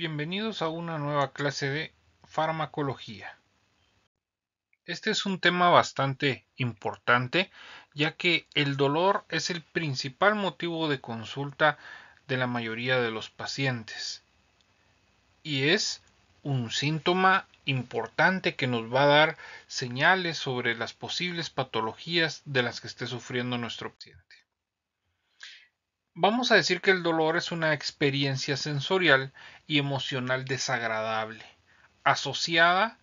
bienvenidos a una nueva clase de farmacología. Este es un tema bastante importante ya que el dolor es el principal motivo de consulta de la mayoría de los pacientes y es un síntoma importante que nos va a dar señales sobre las posibles patologías de las que esté sufriendo nuestro paciente. Vamos a decir que el dolor es una experiencia sensorial y emocional desagradable, asociada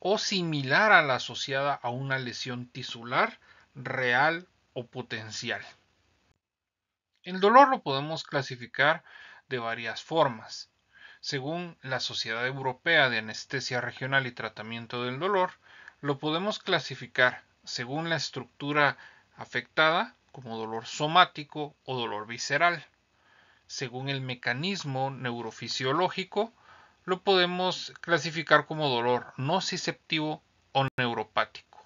o similar a la asociada a una lesión tisular real o potencial. El dolor lo podemos clasificar de varias formas. Según la Sociedad Europea de Anestesia Regional y Tratamiento del Dolor, lo podemos clasificar según la estructura afectada como dolor somático o dolor visceral. Según el mecanismo neurofisiológico, lo podemos clasificar como dolor nociceptivo o neuropático.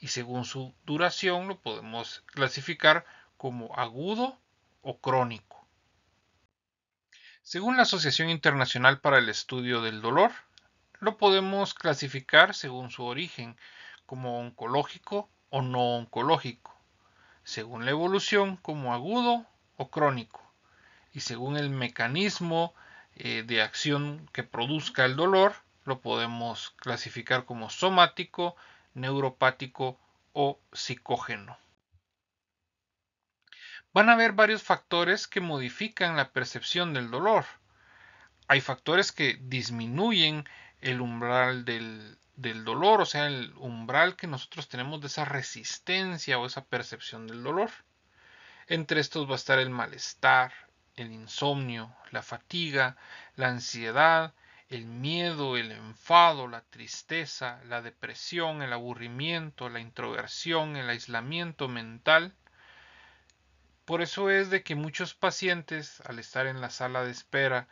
Y según su duración, lo podemos clasificar como agudo o crónico. Según la Asociación Internacional para el Estudio del Dolor, lo podemos clasificar según su origen como oncológico o no oncológico según la evolución, como agudo o crónico, y según el mecanismo eh, de acción que produzca el dolor, lo podemos clasificar como somático, neuropático o psicógeno. Van a haber varios factores que modifican la percepción del dolor. Hay factores que disminuyen el umbral del, del dolor, o sea, el umbral que nosotros tenemos de esa resistencia o esa percepción del dolor. Entre estos va a estar el malestar, el insomnio, la fatiga, la ansiedad, el miedo, el enfado, la tristeza, la depresión, el aburrimiento, la introversión, el aislamiento mental. Por eso es de que muchos pacientes, al estar en la sala de espera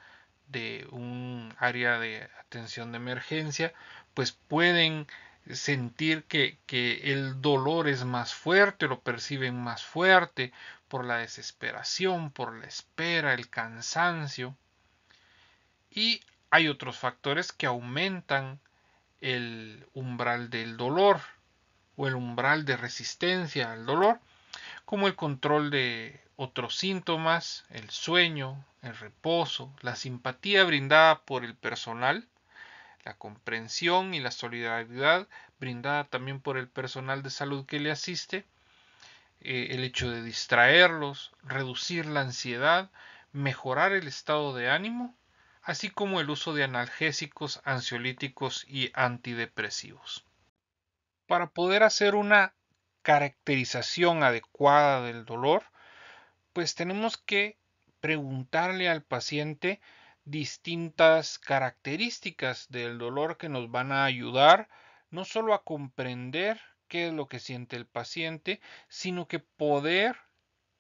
de un área de atención de emergencia, pues pueden sentir que, que, el dolor es más fuerte, lo perciben más fuerte por la desesperación, por la espera, el cansancio. Y hay otros factores que aumentan el umbral del dolor o el umbral de resistencia al dolor, como el control de otros síntomas, el sueño, el reposo, la simpatía brindada por el personal, la comprensión y la solidaridad brindada también por el personal de salud que le asiste, eh, el hecho de distraerlos, reducir la ansiedad, mejorar el estado de ánimo, así como el uso de analgésicos, ansiolíticos y antidepresivos. Para poder hacer una caracterización adecuada del dolor, pues tenemos que preguntarle al paciente distintas características del dolor que nos van a ayudar no solo a comprender qué es lo que siente el paciente, sino que poder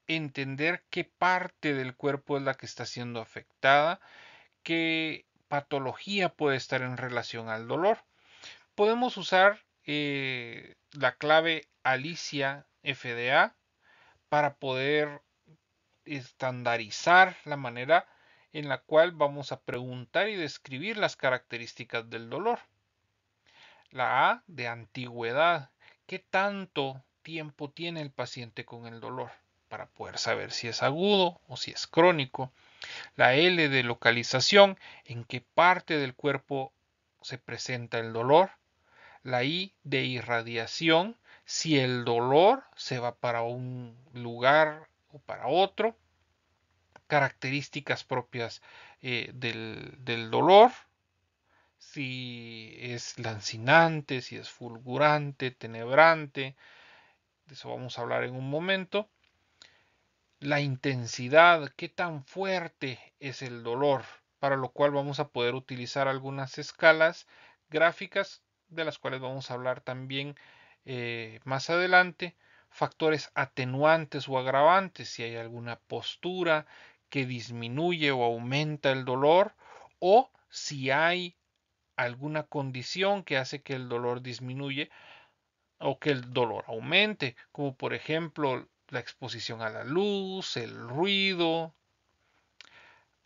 entender qué parte del cuerpo es la que está siendo afectada, qué patología puede estar en relación al dolor. Podemos usar eh, la clave Alicia FDA para poder estandarizar la manera en la cual vamos a preguntar y describir las características del dolor. La A de antigüedad. ¿Qué tanto tiempo tiene el paciente con el dolor? Para poder saber si es agudo o si es crónico. La L de localización. ¿En qué parte del cuerpo se presenta el dolor? La I de irradiación. Si el dolor se va para un lugar o para otro características propias eh, del, dolor, si es lancinante, si es fulgurante, tenebrante, de eso vamos a hablar en un momento, la intensidad, qué tan fuerte es el dolor, para lo cual vamos a poder utilizar algunas escalas gráficas de las cuales vamos a hablar también eh, más adelante, factores atenuantes o agravantes, si hay alguna postura, que disminuye o aumenta el dolor o si hay alguna condición que hace que el dolor disminuye o que el dolor aumente, como por ejemplo la exposición a la luz, el ruido,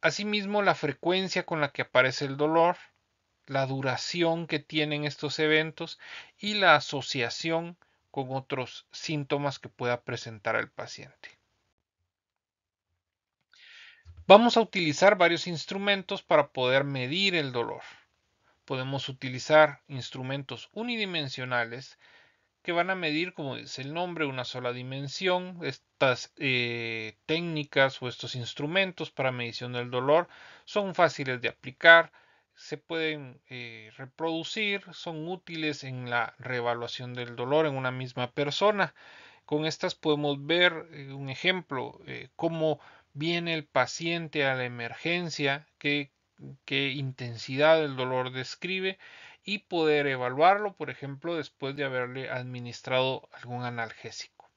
asimismo la frecuencia con la que aparece el dolor, la duración que tienen estos eventos y la asociación con otros síntomas que pueda presentar el paciente. Vamos a utilizar varios instrumentos para poder medir el dolor. Podemos utilizar instrumentos unidimensionales que van a medir, como dice el nombre, una sola dimensión. Estas eh, técnicas o estos instrumentos para medición del dolor son fáciles de aplicar, se pueden eh, reproducir, son útiles en la reevaluación del dolor en una misma persona. Con estas podemos ver eh, un ejemplo, cómo viene el paciente a la emergencia, qué, intensidad el dolor describe y poder evaluarlo, por ejemplo, después de haberle administrado algún analgésico.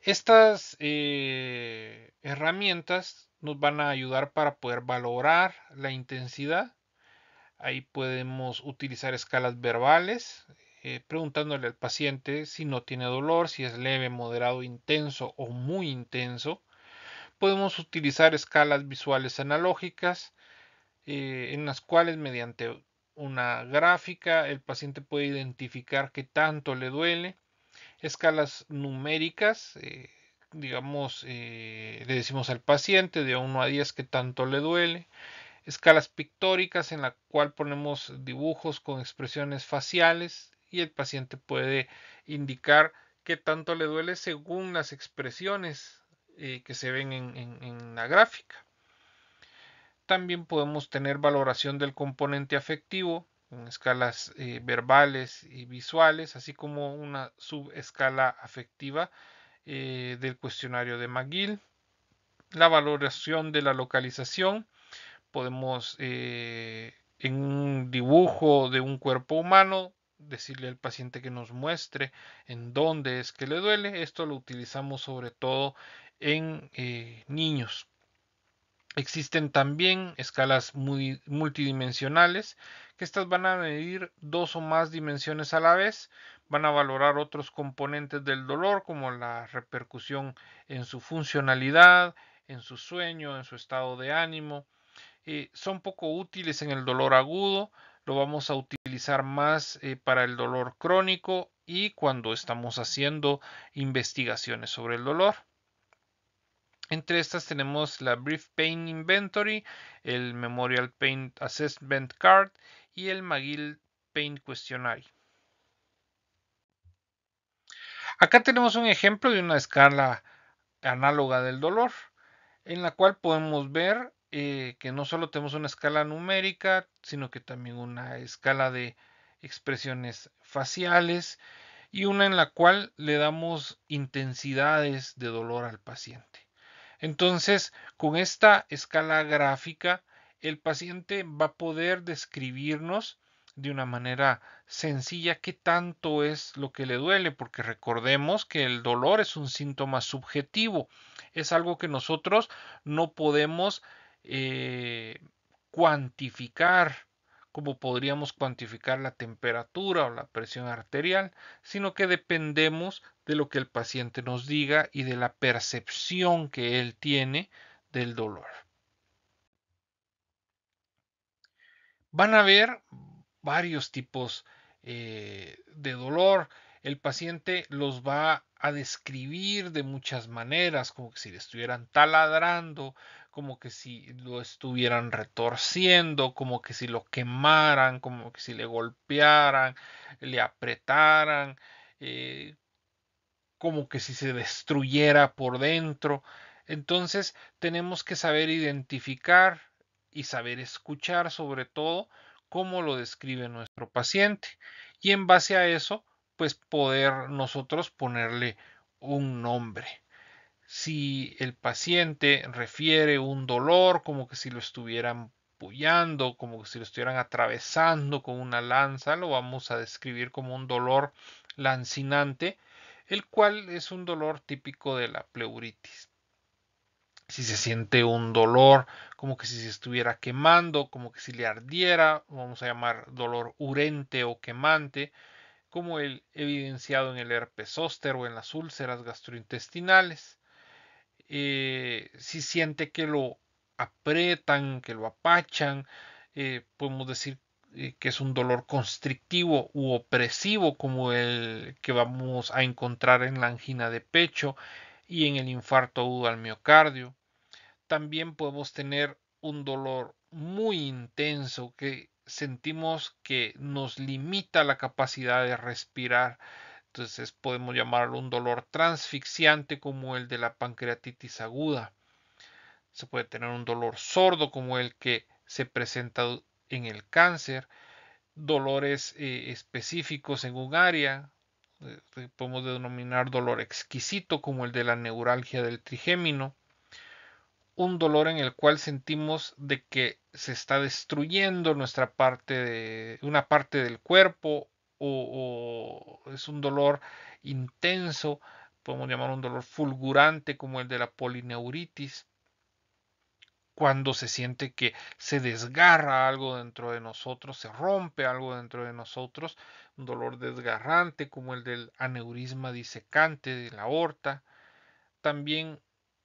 Estas eh, herramientas nos van a ayudar para poder valorar la intensidad. Ahí podemos utilizar escalas verbales, eh, preguntándole al paciente si no tiene dolor, si es leve, moderado, intenso o muy intenso. Podemos utilizar escalas visuales analógicas eh, en las cuales mediante una gráfica el paciente puede identificar qué tanto le duele. Escalas numéricas. Eh, digamos, le decimos al paciente de 1 a 10 qué tanto le duele. Escalas pictóricas en la cual ponemos dibujos con expresiones faciales y el paciente puede indicar qué tanto le duele según las expresiones eh, que se ven en, la gráfica. También podemos tener valoración del componente afectivo, en escalas eh, verbales y visuales, así como una subescala afectiva eh, del cuestionario de McGill. La valoración de la localización, podemos en un dibujo de un cuerpo humano decirle al paciente que nos muestre en dónde es que le duele. Esto lo utilizamos sobre todo en eh, niños. Existen también escalas multidimensionales, que estas van a medir dos o más dimensiones a la vez, van a valorar otros componentes del dolor como la repercusión en su funcionalidad, en su sueño, en su estado de ánimo. Eh, son poco útiles en el dolor agudo, lo vamos a utilizar más eh, para el dolor crónico y cuando estamos haciendo investigaciones sobre el dolor. Entre estas tenemos la Brief Pain Inventory, el Memorial Pain Assessment Card y el McGill Pain Questionary. Acá tenemos un ejemplo de una escala análoga del dolor, en la cual podemos ver eh, que no solo tenemos una escala numérica, sino que también una escala de expresiones faciales y una en la cual le damos intensidades de dolor al paciente. Entonces, con esta escala gráfica, el paciente va a poder describirnos de una manera sencilla qué tanto es lo que le duele, porque recordemos que el dolor es un síntoma subjetivo, es algo que nosotros no podemos eh, cuantificar como podríamos cuantificar la temperatura o la presión arterial, sino que dependemos de lo que el paciente nos diga y de la percepción que él tiene del dolor. Van a haber varios tipos eh, de dolor. El paciente los va a describir de muchas maneras, como que si le estuvieran taladrando, como que si lo estuvieran retorciendo, como que si lo quemaran, como que si le golpearan, le apretaran, eh, como que si se destruyera por dentro. Entonces tenemos que saber identificar y saber escuchar sobre todo cómo lo describe nuestro paciente y en base a eso pues poder nosotros ponerle un nombre si el paciente refiere un dolor como que si lo estuvieran puyando, como que si lo estuvieran atravesando con una lanza, lo vamos a describir como un dolor lancinante, el cual es un dolor típico de la pleuritis. Si se siente un dolor como que si se estuviera quemando, como que si le ardiera, vamos a llamar dolor urente o quemante, como el evidenciado en el herpes zóster o en las úlceras gastrointestinales. Eh, si siente que lo apretan, que lo apachan, eh, podemos decir eh, que es un dolor constrictivo u opresivo como el que vamos a encontrar en la angina de pecho y en el infarto agudo al miocardio. También podemos tener un dolor muy intenso que sentimos que nos limita la capacidad de respirar entonces podemos llamarlo un dolor transfixiante como el de la pancreatitis aguda. Se puede tener un dolor sordo como el que se presenta en el cáncer, dolores eh, específicos en un área, podemos denominar dolor exquisito como el de la neuralgia del trigémino, un dolor en el cual sentimos de que se está destruyendo nuestra parte de una parte del cuerpo o, es un dolor intenso, podemos llamar un dolor fulgurante como el de la polineuritis, cuando se siente que se desgarra algo dentro de nosotros, se rompe algo dentro de nosotros, un dolor desgarrante como el del aneurisma disecante de la aorta, también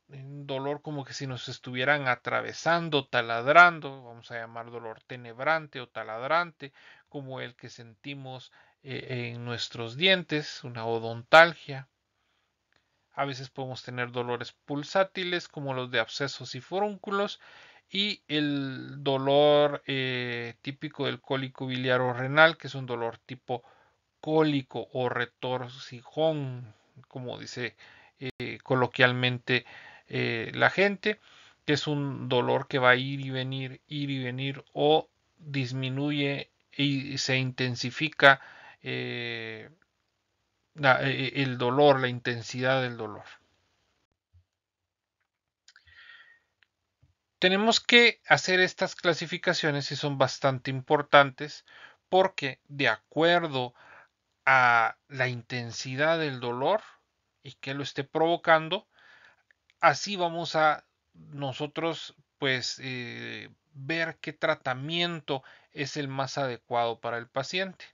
un dolor como que si nos estuvieran atravesando, taladrando, vamos a llamar dolor tenebrante o taladrante, como el que sentimos eh, en nuestros dientes, una odontalgia. A veces podemos tener dolores pulsátiles como los de abscesos y forúnculos y el dolor eh, típico del cólico biliar o renal, que es un dolor tipo cólico o retorcijón, como dice eh, coloquialmente la gente, que es un dolor que va a ir y venir, ir y venir o disminuye y se intensifica eh, eh, el dolor, la intensidad del dolor. Tenemos que hacer estas clasificaciones y son bastante importantes porque de acuerdo a la intensidad del dolor y que lo esté provocando, así vamos a nosotros pues eh, ver qué tratamiento es el más adecuado para el paciente.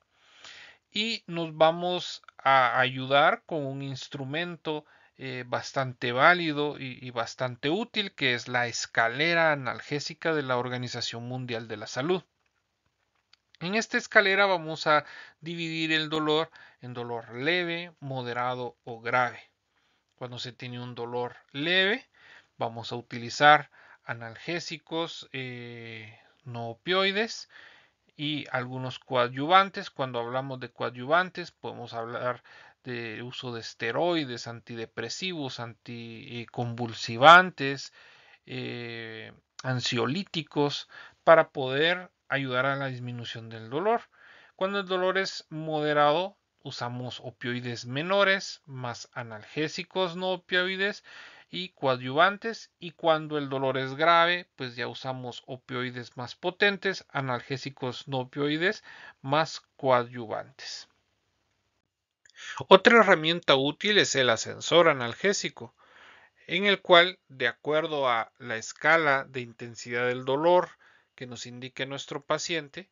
Y nos vamos a ayudar con un instrumento eh, bastante válido y bastante útil que es la escalera analgésica de la Organización Mundial de la Salud. En esta escalera vamos a dividir el dolor en dolor leve, moderado o grave. Cuando se tiene un dolor leve, vamos a utilizar analgésicos eh, no opioides y algunos coadyuvantes. Cuando hablamos de coadyuvantes podemos hablar de uso de esteroides, antidepresivos, anticonvulsivantes, eh, ansiolíticos, para poder ayudar a la disminución del dolor. Cuando el dolor es moderado, usamos opioides menores más analgésicos no opioides y coadyuvantes y cuando el dolor es grave pues ya usamos opioides más potentes, analgésicos no opioides más coadyuvantes. Otra herramienta útil es el ascensor analgésico, en el cual, de acuerdo a la escala de intensidad del dolor que nos indique nuestro paciente,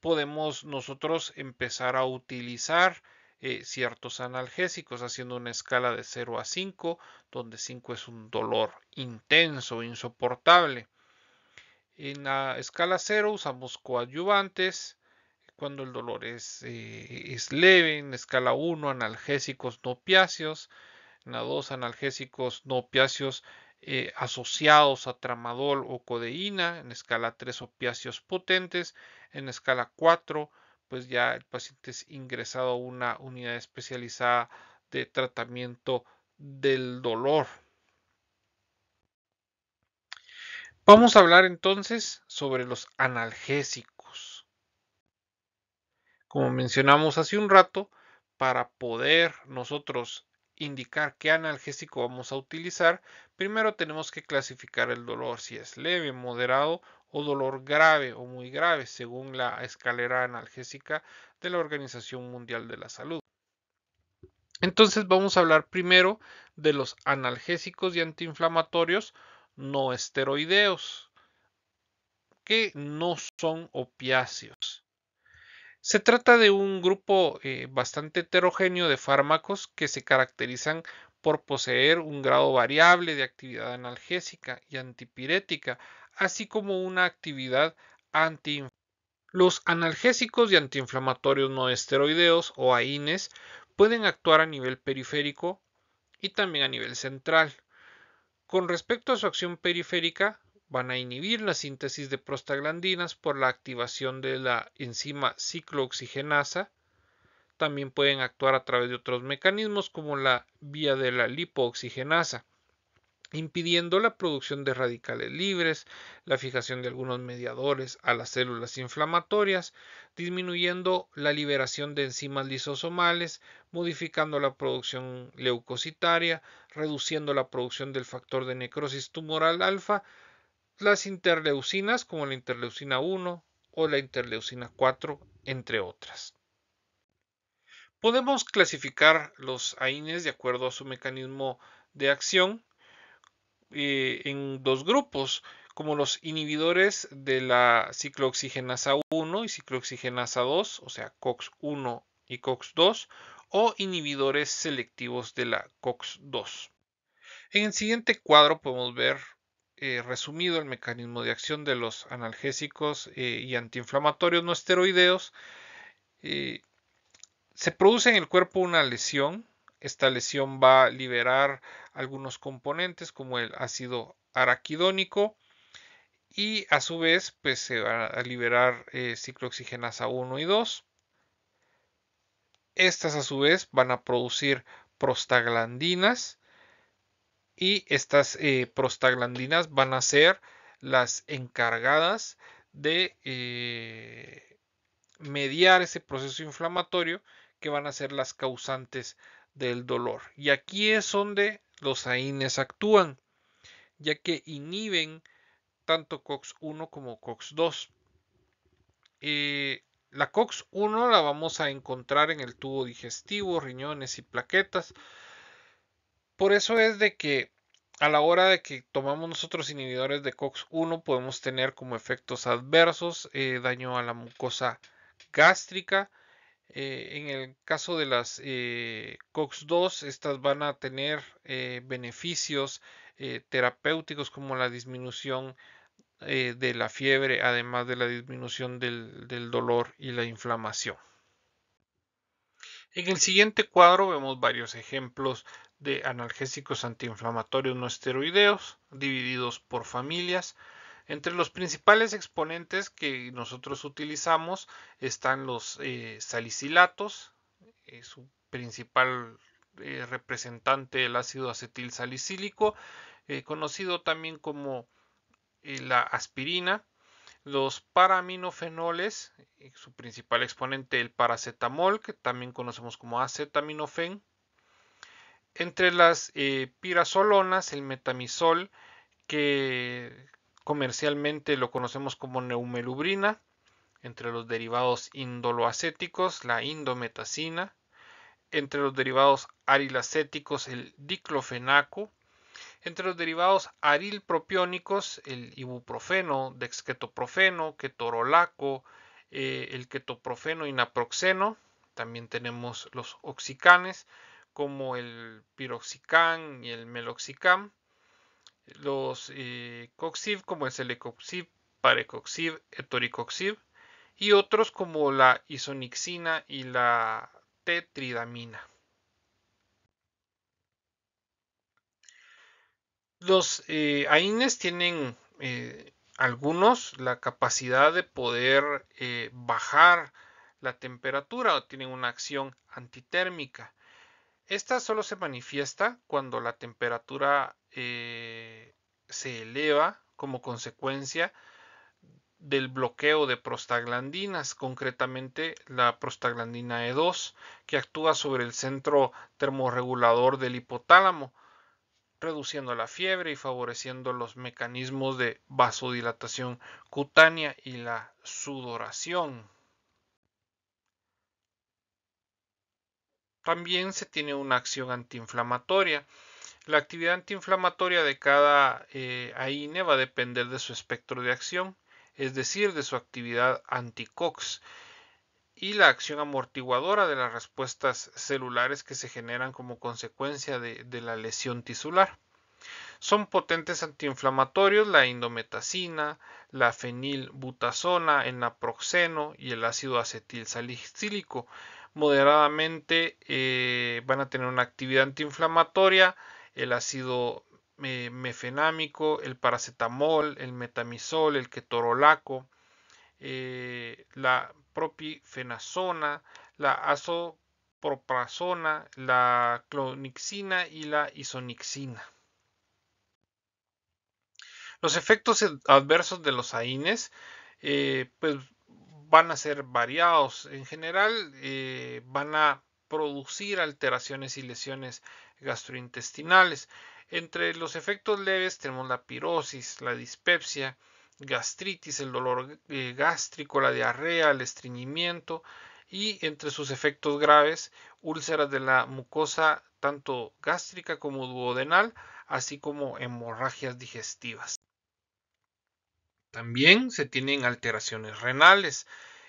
podemos nosotros empezar a utilizar eh, ciertos analgésicos, haciendo una escala de 0 a 5, donde 5 es un dolor intenso, insoportable. En la escala 0 usamos coadyuvantes cuando el dolor es, eh, leve. En la escala 1 analgésicos no opiáceos. En la 2 analgésicos no opiáceos eh, asociados a tramadol o codeína. En escala 3 opiáceos potentes. En escala 4 pues ya el paciente es ingresado a una unidad especializada de tratamiento del dolor. Vamos a hablar entonces sobre los analgésicos. Como mencionamos hace un rato, para poder nosotros indicar qué analgésico vamos a utilizar, primero tenemos que clasificar el dolor, si es leve, moderado o dolor grave o muy grave, según la escalera analgésica de la Organización Mundial de la Salud. Entonces vamos a hablar primero de los analgésicos y antiinflamatorios no esteroideos, que no son opiáceos. Se trata de un grupo eh, bastante heterogéneo de fármacos que se caracterizan por poseer un grado variable de actividad analgésica y antipirética, así como una actividad anti Los analgésicos y antiinflamatorios no esteroideos o AINES pueden actuar a nivel periférico y también a nivel central. Con respecto a su acción periférica, van a inhibir la síntesis de prostaglandinas por la activación de la enzima ciclooxigenasa. También pueden actuar a través de otros mecanismos como la vía de la lipooxigenasa impidiendo la producción de radicales libres, la fijación de algunos mediadores a las células inflamatorias, disminuyendo la liberación de enzimas lisosomales, modificando la producción leucocitaria, reduciendo la producción del factor de necrosis tumoral alfa, las interleucinas como la interleucina 1 o la interleucina 4, entre otras. Podemos clasificar los AINES de acuerdo a su mecanismo de acción eh, en dos grupos, como los inhibidores de la ciclooxigenasa 1 y ciclooxigenasa 2, o sea, COX-1 y COX-2, o inhibidores selectivos de la COX-2. En el siguiente cuadro podemos ver eh, resumido el mecanismo de acción de los analgésicos eh, y antiinflamatorios no esteroideos. se produce en el cuerpo una lesión esta lesión va a liberar algunos componentes como el ácido araquidónico y a su vez pues, se va a liberar eh, a 1 y 2. Estas a su vez van a producir prostaglandinas y estas eh, prostaglandinas van a ser las encargadas de eh, mediar ese proceso inflamatorio que van a ser las causantes del dolor. Y aquí es donde los AINES actúan, ya que inhiben tanto COX-1 como COX-2. Eh, la COX-1 la vamos a encontrar en el tubo digestivo, riñones y plaquetas. Por eso es de que a la hora de que tomamos nosotros inhibidores de COX-1 podemos tener como efectos adversos eh, daño a la mucosa gástrica, eh, en el caso de las eh, COX-2, estas van a tener eh, beneficios terapéuticos como la disminución de la fiebre, además de la disminución del dolor y la inflamación. En el siguiente cuadro vemos varios ejemplos de analgésicos antiinflamatorios no esteroideos divididos por familias. Entre los principales exponentes que nosotros utilizamos están los eh, salicilatos, eh, su principal eh, representante el ácido acetil salicílico, conocido también como la aspirina, los paraminofenoles, su principal exponente el paracetamol, que también conocemos como acetaminofen. entre las eh, pirazolonas, el metamizol, que Comercialmente lo conocemos como neumelubrina, entre los derivados indoloacéticos, la indometacina, entre los derivados arilacéticos, el diclofenaco, entre los derivados arilpropiónicos, el ibuprofeno, dexquetoprofeno, ketorolaco, eh, el ketoprofeno y naproxeno. También tenemos los oxicanes como el piroxicán y el meloxicam los eh, coxiv como el celecoxib, parecoxib, etoricoxib y otros como la isonixina y la tetridamina. Los eh, AINES tienen eh, algunos la capacidad de poder eh, bajar la temperatura o tienen una acción antitérmica. Esta solo se manifiesta cuando la temperatura eh, se eleva como consecuencia del bloqueo de prostaglandinas, concretamente la prostaglandina E2, que actúa sobre el centro termorregulador del hipotálamo, reduciendo la fiebre y favoreciendo los mecanismos de vasodilatación cutánea y la sudoración. También se tiene una acción antiinflamatoria. La actividad antiinflamatoria de cada eh, AINE va a depender de su espectro de acción, es decir, de su actividad anticox y la acción amortiguadora de las respuestas celulares que se generan como consecuencia de, la lesión tisular. Son potentes antiinflamatorios la indometacina, la fenilbutazona, el naproxeno y el ácido acetil moderadamente eh, van a tener una actividad antiinflamatoria, el ácido eh, mefenámico, el paracetamol, el metamizol, el ketorolaco, eh, la propifenazona, la azoproprazona, la clonixina y la isonixina. Los efectos adversos de los AINES, pues van a ser variados. En general eh, van a producir alteraciones y lesiones gastrointestinales. Entre los efectos leves tenemos la pirosis, la dispepsia, gastritis, el dolor eh, gástrico, la diarrea, el estreñimiento y entre sus efectos graves úlceras de la mucosa tanto gástrica como duodenal, así como hemorragias digestivas. También se tienen alteraciones renales,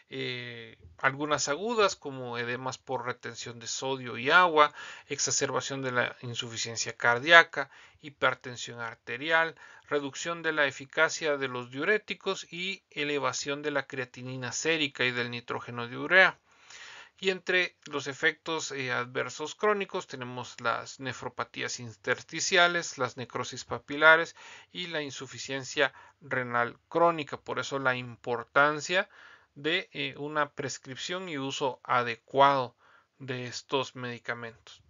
eh, algunas agudas como edemas por retención de sodio y agua, exacerbación de la insuficiencia cardíaca, hipertensión arterial, reducción de la eficacia de los diuréticos y elevación de la creatinina sérica y del nitrógeno de urea. Y entre los efectos eh, adversos crónicos tenemos las nefropatías intersticiales, las necrosis papilares y la insuficiencia renal crónica. Por eso la importancia de eh, una prescripción y uso adecuado de estos medicamentos.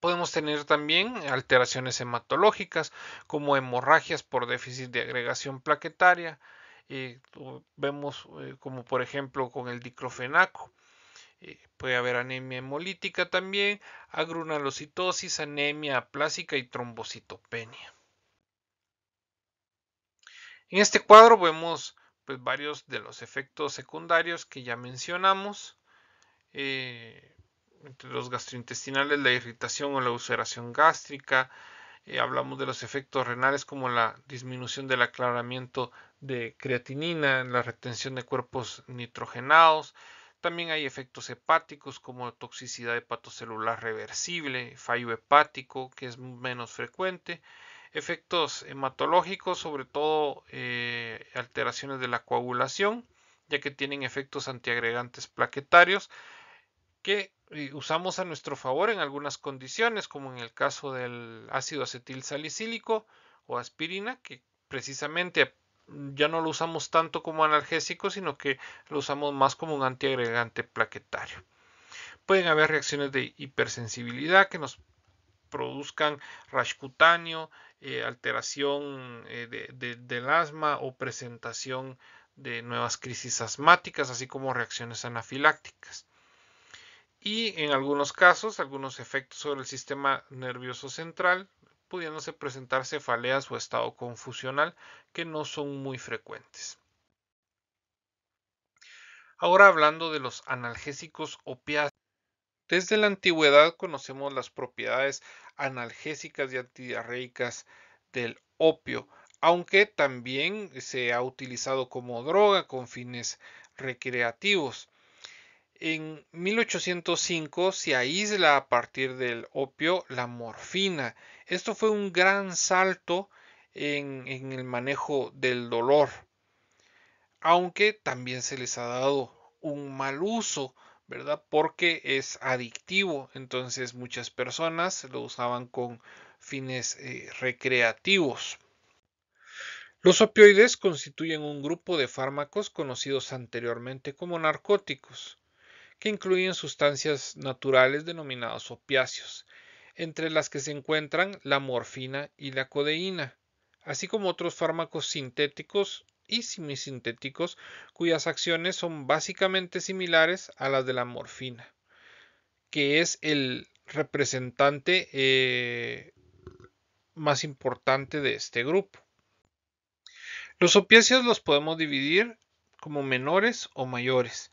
Podemos tener también alteraciones hematológicas como hemorragias por déficit de agregación plaquetaria, eh, vemos eh, como por ejemplo con el diclofenaco. Eh, puede haber anemia hemolítica también, agranulocitosis, anemia aplásica y trombocitopenia. En este cuadro vemos pues, varios de los efectos secundarios que ya mencionamos. entre los gastrointestinales, la irritación o la ulceración gástrica. hablamos de los efectos renales como la disminución del aclaramiento de creatinina, la retención de cuerpos nitrogenados. También hay efectos hepáticos como toxicidad hepatocelular reversible, fallo hepático, que es menos frecuente, efectos hematológicos, sobre todo eh, alteraciones de la coagulación, ya que tienen efectos antiagregantes plaquetarios que eh, usamos a nuestro favor en algunas condiciones, como en el caso del ácido acetil salicílico o aspirina, que precisamente Mm, ya no lo usamos tanto como analgésico, sino que lo usamos más como un antiagregante plaquetario. Pueden haber reacciones de hipersensibilidad que nos produzcan rash cutáneo, eh, alteración eh, del asma o presentación de nuevas crisis asmáticas, así como reacciones anafilácticas. Y en algunos casos, algunos efectos sobre el sistema nervioso central, pudiéndose presentar cefaleas o estado confusional que no son muy frecuentes. Ahora hablando de los analgésicos opiáceos. Desde la antigüedad conocemos las propiedades analgésicas y antidiarreicas del opio, aunque también se ha utilizado como droga con fines recreativos. En 1805 se aísla a partir del opio la morfina esto fue un gran salto en, el manejo del dolor, aunque también se les ha dado un mal uso, ¿verdad? Porque es adictivo, entonces muchas personas lo usaban con fines eh, recreativos. Los opioides constituyen un grupo de fármacos conocidos anteriormente como narcóticos, que incluyen sustancias naturales denominadas opiáceos, entre las que se encuentran la morfina y la codeína, así como otros fármacos sintéticos y semisintéticos cuyas acciones son básicamente similares a las de la morfina, que es el representante eh, más importante de este grupo. Los opiáceos los podemos dividir como menores o mayores.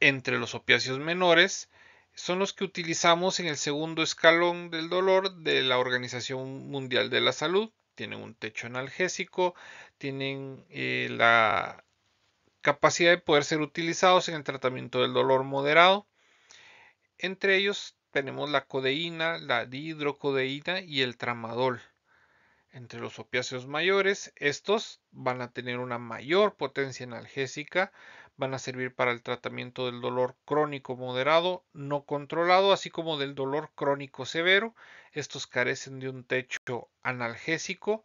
Entre los opiáceos menores son los que utilizamos en el segundo escalón del dolor de la Organización Mundial de la Salud. Tienen un techo analgésico, tienen eh, la capacidad de poder ser utilizados en el tratamiento del dolor moderado. Entre ellos tenemos la codeína, la dihidrocodeína y el tramadol. Entre los opiáceos mayores, estos van a tener una mayor potencia analgésica, van a servir para el tratamiento del dolor crónico moderado no controlado, así como del dolor crónico severo. Estos carecen de un techo analgésico.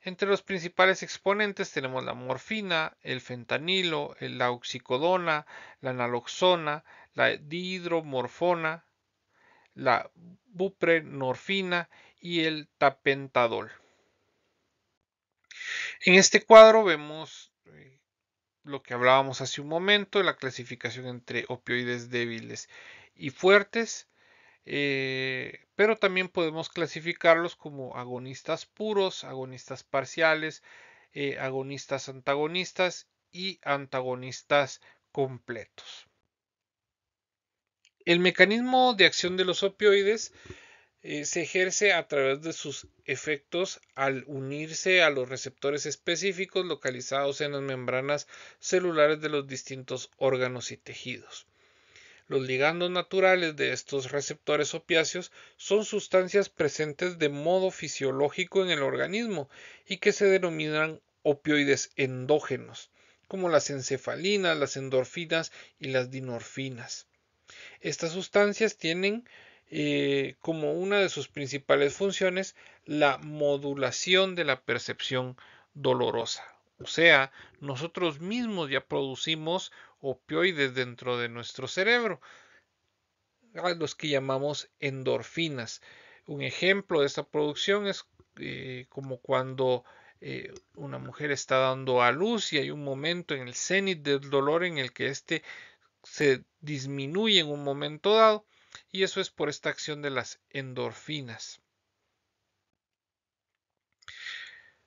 Entre los principales exponentes tenemos la morfina, el fentanilo, la oxicodona, la naloxona, la dihidromorfona, la buprenorfina y el tapentadol. En este cuadro vemos lo que hablábamos hace un momento, la clasificación entre opioides débiles y fuertes, eh, pero también podemos clasificarlos como agonistas puros, agonistas parciales, eh, agonistas antagonistas y antagonistas completos. El mecanismo de acción de los opioides eh, se ejerce a través de sus efectos al unirse a los receptores específicos localizados en las membranas celulares de los distintos órganos y tejidos. Los ligandos naturales de estos receptores opiáceos son sustancias presentes de modo fisiológico en el organismo y que se denominan opioides endógenos, como las encefalinas, las endorfinas y las dinorfinas. Estas sustancias tienen eh, como una de sus principales funciones la modulación de la percepción dolorosa. O sea, nosotros mismos ya producimos opioides dentro de nuestro cerebro, los que llamamos endorfinas. Un ejemplo de esta producción es eh, como cuando eh, una mujer está dando a luz y hay un momento en el cenit del dolor en el que éste se disminuye en un momento dado. Y eso es por esta acción de las endorfinas.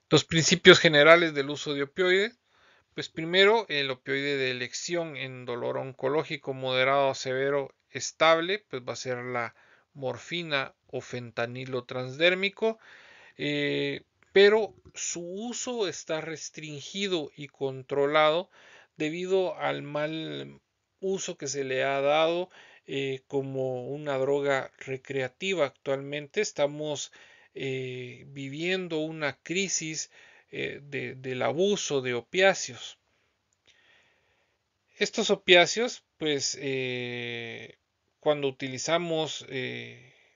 Los principios generales del uso de opioides. Pues primero, el opioide de elección en dolor oncológico moderado a severo estable, pues va a ser la morfina o fentanilo transdérmico. Eh, pero su uso está restringido y controlado debido al mal uso que se le ha dado eh, como una droga recreativa actualmente. Estamos eh, viviendo una crisis eh, del abuso de opiáceos. Estos opiáceos, pues, cuando utilizamos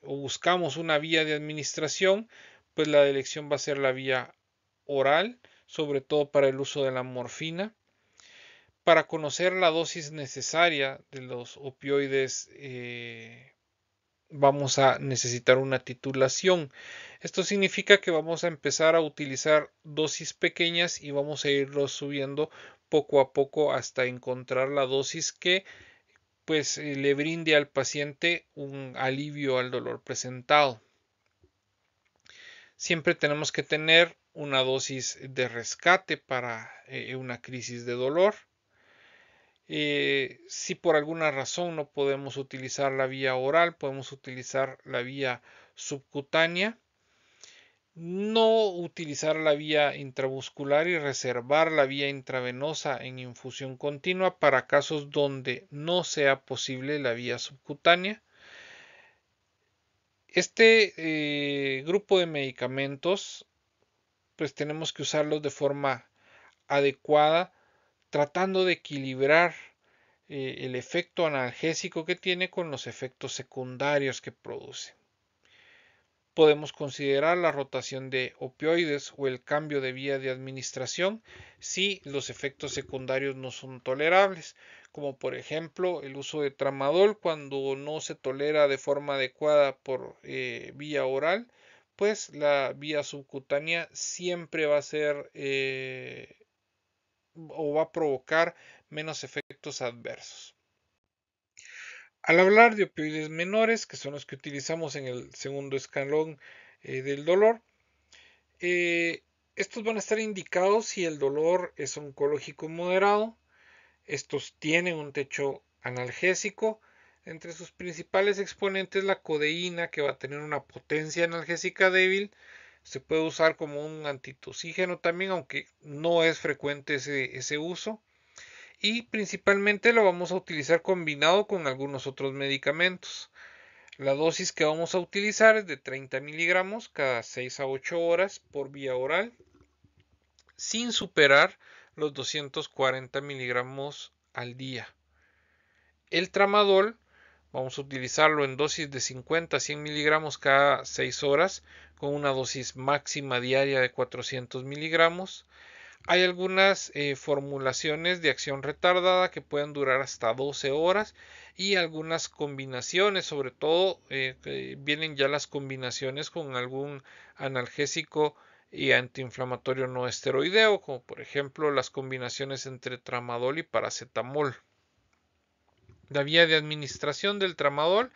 o buscamos una vía de administración, pues la elección va a ser la vía oral, sobre todo para el uso de la morfina para conocer la dosis necesaria de los opioides eh, vamos a necesitar una titulación. Esto significa que vamos a empezar a utilizar dosis pequeñas y vamos a irlos subiendo poco a poco hasta encontrar la dosis que pues eh, le brinde al paciente un alivio al dolor presentado. Siempre tenemos que tener una dosis de rescate para eh, una crisis de dolor eh, si por alguna razón no podemos utilizar la vía oral, podemos utilizar la vía subcutánea. No utilizar la vía intramuscular y reservar la vía intravenosa en infusión continua para casos donde no sea posible la vía subcutánea. Este eh, grupo de medicamentos, pues tenemos que usarlos de forma adecuada tratando de equilibrar eh, el efecto analgésico que tiene con los efectos secundarios que produce. Podemos considerar la rotación de opioides o el cambio de vía de administración si los efectos secundarios no son tolerables, como por ejemplo el uso de tramadol cuando no se tolera de forma adecuada por eh, vía oral, pues la vía subcutánea siempre va a ser eh, o va a provocar menos efectos adversos. Al hablar de opioides menores, que son los que utilizamos en el segundo escalón eh, del dolor, eh, estos van a estar indicados si el dolor es oncológico moderado, estos tienen un techo analgésico, entre sus principales exponentes la codeína, que va a tener una potencia analgésica débil, se puede usar como un antitoxígeno también, aunque no es frecuente ese, uso. Y principalmente lo vamos a utilizar combinado con algunos otros medicamentos. La dosis que vamos a utilizar es de 30 miligramos cada 6 a 8 horas por vía oral, sin superar los 240 miligramos al día. El tramadol vamos a utilizarlo en dosis de 50 a 100 miligramos cada 6 horas con una dosis máxima diaria de 400 miligramos. Hay algunas eh, formulaciones de acción retardada que pueden durar hasta 12 horas y algunas combinaciones, sobre todo eh, vienen ya las combinaciones con algún analgésico y antiinflamatorio no esteroideo, como por ejemplo las combinaciones entre tramadol y paracetamol. La vía de administración del tramadol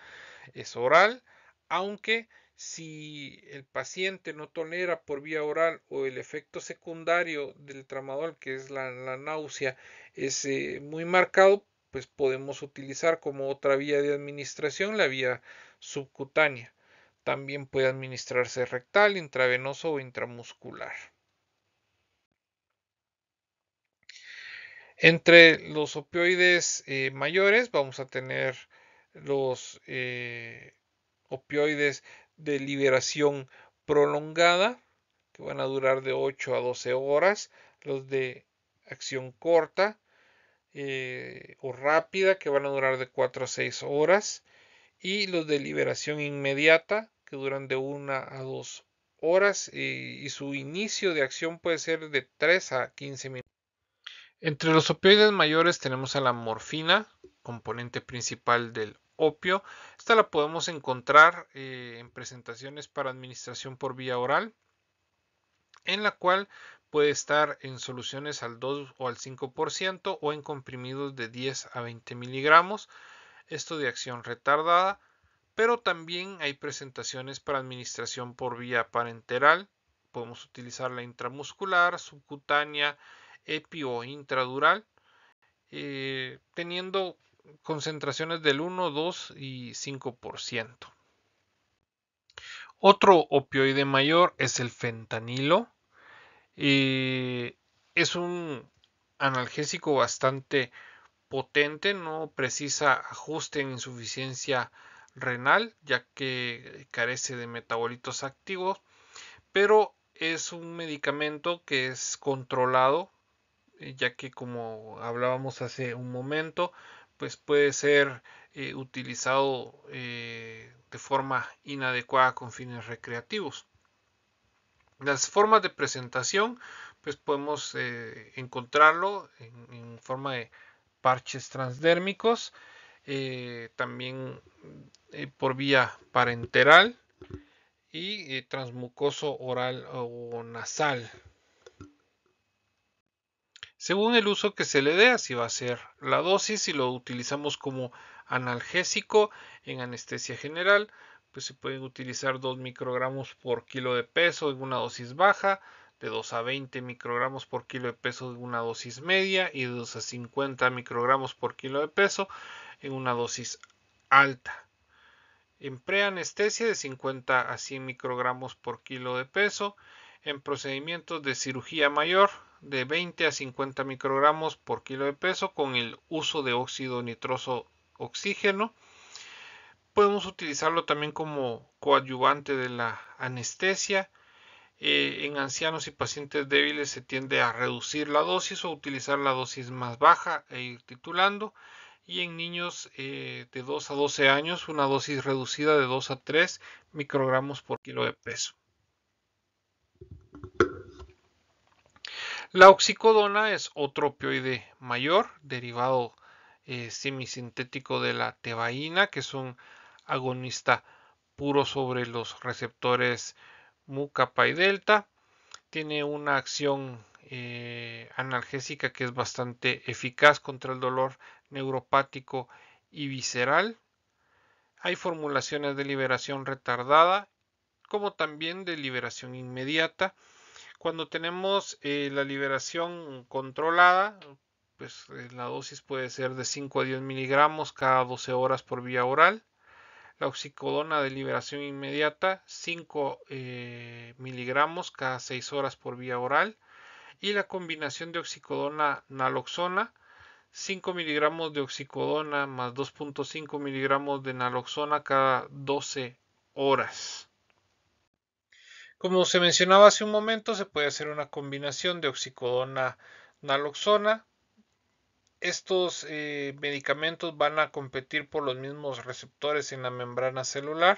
es oral, aunque si el paciente no tolera por vía oral o el efecto secundario del tramadol, que es la, náusea, es eh, muy marcado, pues podemos utilizar como otra vía de administración la vía subcutánea. También puede administrarse rectal, intravenoso o intramuscular. Entre los opioides eh, mayores vamos a tener los eh, opioides de liberación prolongada, que van a durar de 8 a 12 horas, los de acción corta eh, o rápida, que van a durar de 4 a 6 horas, y los de liberación inmediata, que duran de 1 a 2 horas, y, eh, y su inicio de acción puede ser de 3 a 15 minutos. Entre los opioides mayores tenemos a la morfina, componente principal del opio. Esta la podemos encontrar eh, en presentaciones para administración por vía oral, en la cual puede estar en soluciones al 2 o al 5% o en comprimidos de 10 a 20 miligramos. Esto de acción retardada, pero también hay presentaciones para administración por vía parenteral. Podemos utilizar la intramuscular, subcutánea, epi o intradural, eh, teniendo concentraciones del 1, 2 y 5%. Otro opioide mayor es el fentanilo. y eh, es un analgésico bastante potente, no precisa ajuste en insuficiencia renal, ya que carece de metabolitos activos, pero es un medicamento que es controlado, ya que como hablábamos hace un momento, pues puede ser eh, utilizado eh, de forma inadecuada con fines recreativos. Las formas de presentación, pues podemos eh, encontrarlo en, en, forma de parches transdérmicos, también por vía parenteral y transmucoso oral o nasal según el uso que se le dé, así va a ser la dosis. Si lo utilizamos como analgésico en anestesia general, pues se pueden utilizar 2 microgramos por kilo de peso en una dosis baja, de 2 a 20 microgramos por kilo de peso en una dosis media y de 2 a 50 microgramos por kilo de peso en una dosis alta. En preanestesia de 50 a 100 microgramos por kilo de peso. En procedimientos de cirugía mayor de 20 a 50 microgramos por kilo de peso con el uso de óxido nitroso oxígeno. Podemos utilizarlo también como coadyuvante de la anestesia. Eh, en ancianos y pacientes débiles se tiende a reducir la dosis o utilizar la dosis más baja e ir titulando. Y en niños eh, de 2 a 12 años una dosis reducida de 2 a 3 microgramos por kilo de peso. La oxicodona es otro opioide mayor, derivado eh, semisintético de la tebaína, que es un agonista puro sobre los receptores mu, kappa y delta. Tiene una acción eh, analgésica que es bastante eficaz contra el dolor neuropático y visceral. Hay formulaciones de liberación retardada como también de liberación inmediata cuando tenemos eh, la liberación controlada, pues eh, la dosis puede ser de 5 a 10 miligramos cada 12 horas por vía oral. La oxicodona de liberación inmediata, 5 eh, miligramos cada 6 horas por vía oral. Y la combinación de oxicodona-naloxona, 5 miligramos de oxicodona más 2.5 miligramos de naloxona cada 12 horas. Como se mencionaba hace un momento, se puede hacer una combinación de oxicodona naloxona. Estos eh, medicamentos van a competir por los mismos receptores en la membrana celular.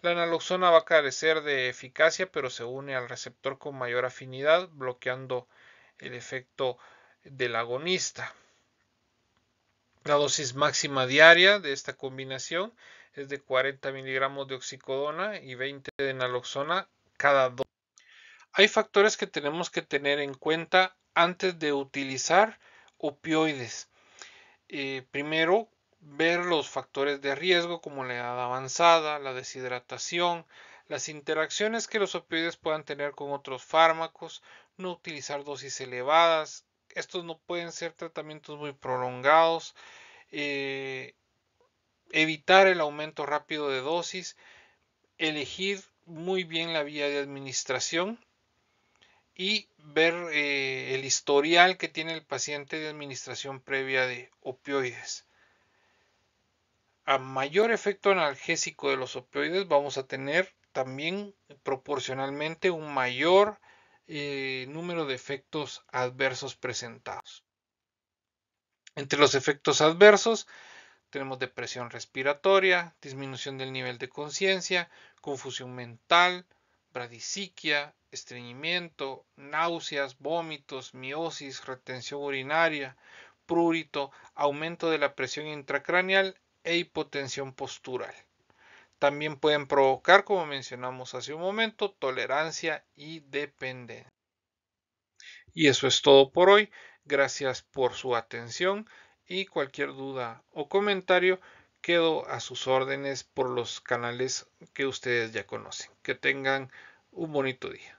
La naloxona va a carecer de eficacia, pero se une al receptor con mayor afinidad, bloqueando el efecto del agonista. La dosis máxima diaria de esta combinación es de 40 miligramos de oxicodona y 20 de naloxona cada dos. Hay factores que tenemos que tener en cuenta antes de utilizar opioides. Eh, primero, ver los factores de riesgo como la edad avanzada, la deshidratación, las interacciones que los opioides puedan tener con otros fármacos, no utilizar dosis elevadas, estos no pueden ser tratamientos muy prolongados, eh, evitar el aumento rápido de dosis, elegir muy bien la vía de administración y ver eh, el historial que tiene el paciente de administración previa de opioides. A mayor efecto analgésico de los opioides vamos a tener también proporcionalmente un mayor eh, número de efectos adversos presentados. Entre los efectos adversos tenemos depresión respiratoria, disminución del nivel de conciencia, confusión mental, bradiciquia, estreñimiento, náuseas, vómitos, miosis, retención urinaria, prurito, aumento de la presión intracraneal e hipotensión postural. También pueden provocar, como mencionamos hace un momento, tolerancia y dependencia. Y eso es todo por hoy. Gracias por su atención y cualquier duda o comentario quedo a sus órdenes por los canales que ustedes ya conocen. Que tengan un bonito día.